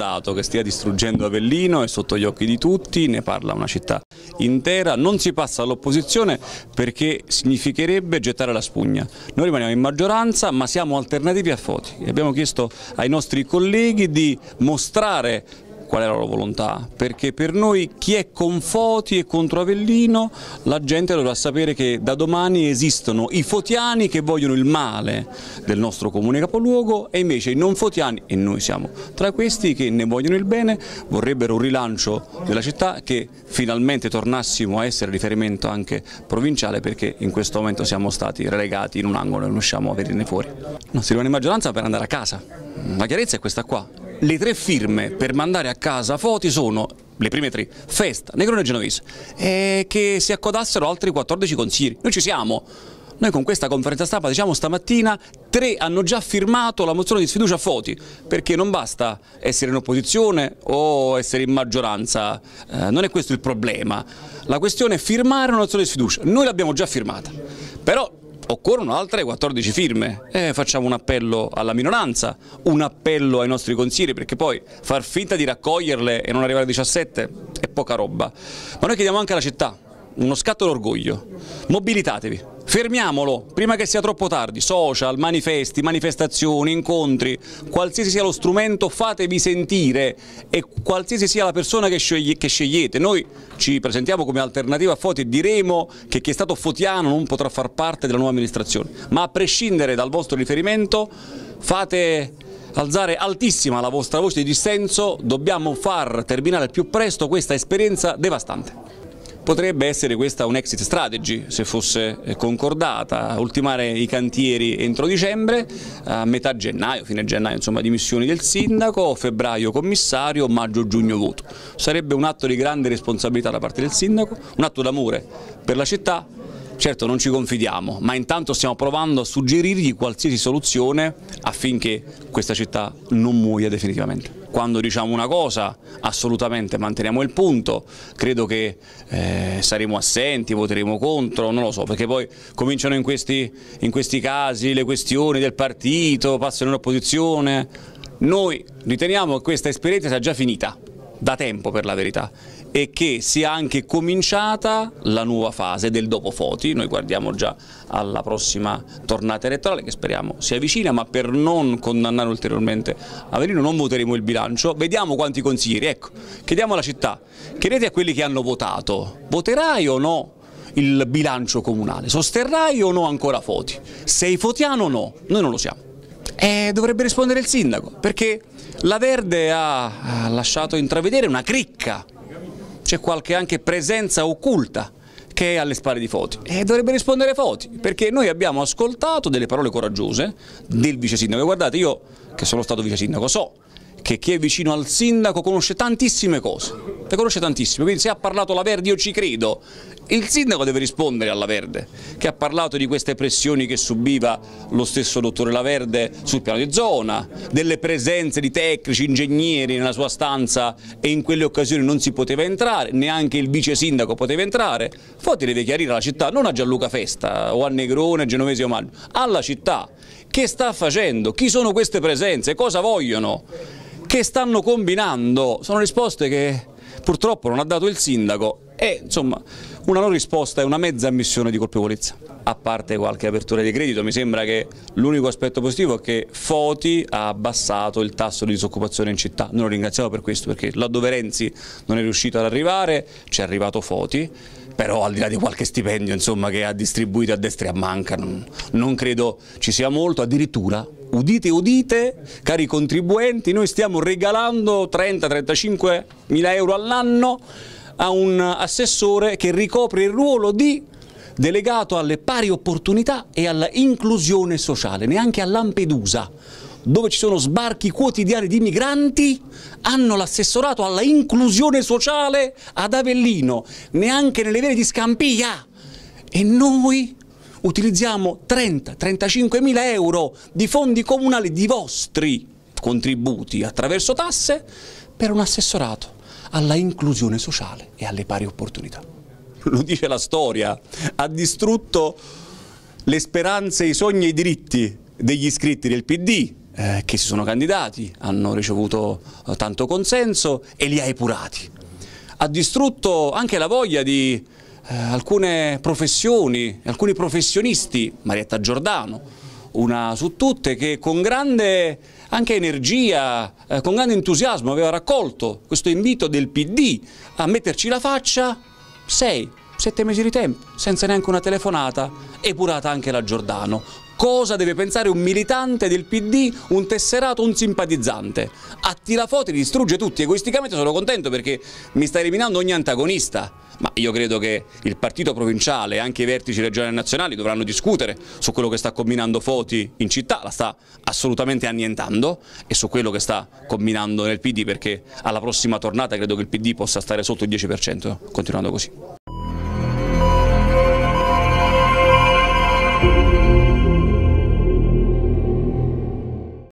un che stia distruggendo Avellino, è sotto gli occhi di tutti, ne parla una città intera, non si passa all'opposizione perché significherebbe gettare la spugna. Noi rimaniamo in maggioranza ma siamo alternativi a Foti. e Abbiamo chiesto ai nostri colleghi di mostrare qual è la loro volontà, perché per noi chi è con Foti e contro Avellino la gente dovrà sapere che da domani esistono i fotiani che vogliono il male del nostro comune capoluogo e invece i non fotiani, e noi siamo tra questi che ne vogliono il bene, vorrebbero un rilancio della città che finalmente tornassimo a essere riferimento anche provinciale perché in questo momento siamo stati relegati in un angolo e non riusciamo a venirne fuori. Non si rimane in maggioranza per andare a casa, la chiarezza è questa qua, le tre firme per mandare a casa Foti sono le prime tre, Festa, Negrone e Genovese, e che si accodassero altri 14 consiglieri. Noi ci siamo. Noi con questa conferenza stampa, diciamo stamattina, tre hanno già firmato la mozione di sfiducia a Foti, perché non basta essere in opposizione o essere in maggioranza, eh, non è questo il problema. La questione è firmare una mozione di sfiducia, noi l'abbiamo già firmata, però occorrono altre 14 firme. Eh, facciamo un appello alla minoranza, un appello ai nostri consiglieri, perché poi far finta di raccoglierle e non arrivare a 17 è poca roba. Ma noi chiediamo anche alla città, uno scatto d'orgoglio, mobilitatevi, fermiamolo prima che sia troppo tardi, social, manifesti, manifestazioni, incontri, qualsiasi sia lo strumento fatevi sentire e qualsiasi sia la persona che, scegli che scegliete, noi ci presentiamo come alternativa a Foti e diremo che chi è stato fotiano non potrà far parte della nuova amministrazione, ma a prescindere dal vostro riferimento fate alzare altissima la vostra voce di dissenso, dobbiamo far terminare al più presto questa esperienza devastante. Potrebbe essere questa un exit strategy se fosse eh, concordata, ultimare i cantieri entro dicembre, a metà gennaio, fine gennaio insomma dimissioni del sindaco, febbraio commissario, maggio-giugno voto. Sarebbe un atto di grande responsabilità da parte del sindaco, un atto d'amore per la città, Certo non ci confidiamo, ma intanto stiamo provando a suggerirgli qualsiasi soluzione affinché questa città non muoia definitivamente quando diciamo una cosa assolutamente manteniamo il punto, credo che eh, saremo assenti, voteremo contro, non lo so, perché poi cominciano in questi, in questi casi le questioni del partito, passano in opposizione, noi riteniamo che questa esperienza sia già finita da tempo per la verità e che sia anche cominciata la nuova fase del dopo Foti, noi guardiamo già alla prossima tornata elettorale che speriamo sia vicina, ma per non condannare ulteriormente Averino non voteremo il bilancio, vediamo quanti consiglieri, ecco, chiediamo alla città, chiedete a quelli che hanno votato, voterai o no? il bilancio comunale, sosterrai o no ancora Foti? Sei fotiano o no? Noi non lo siamo. Eh, dovrebbe rispondere il sindaco, perché la Verde ha, ha lasciato intravedere una cricca, c'è qualche anche presenza occulta che è alle spalle di Foti. E dovrebbe rispondere Foti, perché noi abbiamo ascoltato delle parole coraggiose del vice sindaco. Guardate, io che sono stato vice sindaco so che chi è vicino al sindaco conosce tantissime cose, le conosce tantissime, quindi se ha parlato la Verde io ci credo, il sindaco deve rispondere alla Verde, che ha parlato di queste pressioni che subiva lo stesso dottore Laverde sul piano di zona, delle presenze di tecnici, ingegneri nella sua stanza e in quelle occasioni non si poteva entrare, neanche il vice sindaco poteva entrare. Foti deve chiarire alla città, non a Gianluca Festa o a Negrone, a Genovese o Maggio, alla città che sta facendo, chi sono queste presenze, cosa vogliono che stanno combinando? Sono risposte che purtroppo non ha dato il sindaco e insomma una non risposta è una mezza ammissione di colpevolezza. A parte qualche apertura di credito mi sembra che l'unico aspetto positivo è che Foti ha abbassato il tasso di disoccupazione in città, noi lo ringraziamo per questo perché laddove Renzi non è riuscito ad arrivare ci è arrivato Foti però al di là di qualche stipendio insomma, che ha distribuito a destra e a manca non, non credo ci sia molto, addirittura udite udite cari contribuenti noi stiamo regalando 30-35 mila euro all'anno a un assessore che ricopre il ruolo di delegato alle pari opportunità e alla inclusione sociale, neanche a Lampedusa dove ci sono sbarchi quotidiani di migranti, hanno l'assessorato alla inclusione sociale ad Avellino, neanche nelle vele di Scampia. E noi utilizziamo 30-35 mila euro di fondi comunali di vostri contributi attraverso tasse per un assessorato alla inclusione sociale e alle pari opportunità. Lo dice la storia, ha distrutto le speranze, i sogni e i diritti degli iscritti del PD, eh, che si sono candidati, hanno ricevuto eh, tanto consenso e li ha epurati. Ha distrutto anche la voglia di eh, alcune professioni, alcuni professionisti, Marietta Giordano, una su tutte che con grande anche energia, eh, con grande entusiasmo aveva raccolto questo invito del PD a metterci la faccia, sei, sette mesi di tempo, senza neanche una telefonata, epurata anche la Giordano cosa deve pensare un militante del PD, un tesserato, un simpatizzante. A tirafoti li distrugge tutti, egoisticamente sono contento perché mi sta eliminando ogni antagonista. Ma io credo che il partito provinciale e anche i vertici regionali e nazionali dovranno discutere su quello che sta combinando Foti in città, la sta assolutamente annientando, e su quello che sta combinando nel PD perché alla prossima tornata credo che il PD possa stare sotto il 10%, continuando così.